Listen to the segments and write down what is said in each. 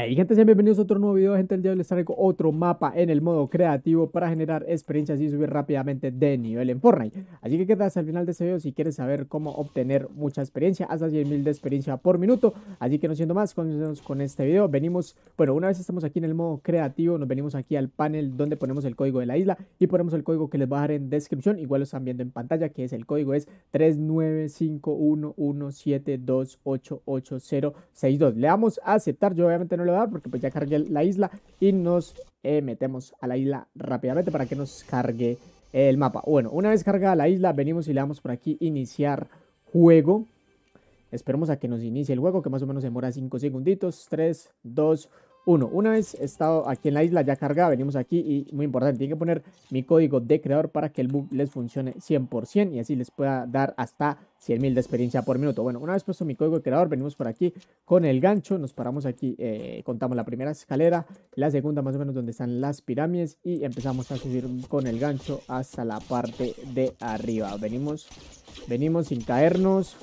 Hey gente, sean bienvenidos a otro nuevo video, gente, el día les traigo otro mapa en el modo creativo para generar experiencias y subir rápidamente de nivel en Fortnite. Así que quedas hasta el final de este video si quieres saber cómo obtener mucha experiencia, hasta 100.000 de experiencia por minuto. Así que no siendo más, comencemos con este video. Venimos, bueno, una vez estamos aquí en el modo creativo, nos venimos aquí al panel donde ponemos el código de la isla y ponemos el código que les va a dar en descripción, igual lo están viendo en pantalla, que es el código es 395117288062. Le damos a aceptar, yo obviamente no porque pues ya cargué la isla y nos eh, metemos a la isla rápidamente para que nos cargue el mapa. Bueno, una vez cargada la isla, venimos y le damos por aquí iniciar juego. Esperemos a que nos inicie el juego, que más o menos demora 5 segunditos. 3, 2, uno, una vez estado aquí en la isla ya cargada, venimos aquí y muy importante, tiene que poner mi código de creador para que el bug les funcione 100% y así les pueda dar hasta 100.000 de experiencia por minuto. Bueno, una vez puesto mi código de creador, venimos por aquí con el gancho, nos paramos aquí, eh, contamos la primera escalera, la segunda más o menos donde están las pirámides y empezamos a subir con el gancho hasta la parte de arriba. Venimos, venimos sin caernos,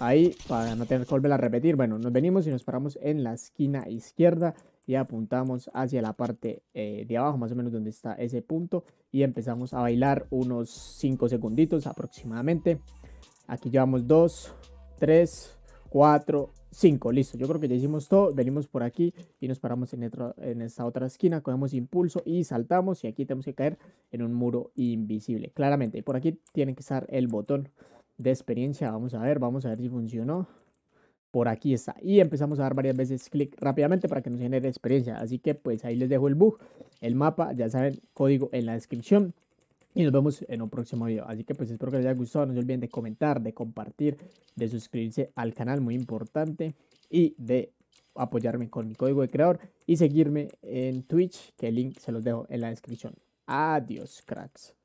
ahí para no tener que volver a repetir. Bueno, nos venimos y nos paramos en la esquina izquierda y apuntamos hacia la parte eh, de abajo, más o menos donde está ese punto. Y empezamos a bailar unos 5 segunditos aproximadamente. Aquí llevamos 2, 3, 4, 5. Listo, yo creo que ya hicimos todo. Venimos por aquí y nos paramos en, esta otra esquina. Cogemos impulso y saltamos. Y aquí tenemos que caer en un muro invisible. Claramente, por aquí tiene que estar el botón de experiencia. Vamos a ver, vamos a ver si funcionó. Por aquí está. Y empezamos a dar varias veces clic rápidamente para que nos genere experiencia. Así que pues ahí les dejo el bug, el mapa, ya saben, código en la descripción. Y nos vemos en un próximo video. Así que pues espero que les haya gustado. No se olviden de comentar, de compartir, de suscribirse al canal, muy importante. Y de apoyarme con mi código de creador y seguirme en Twitch, que el link se los dejo en la descripción. Adiós, cracks.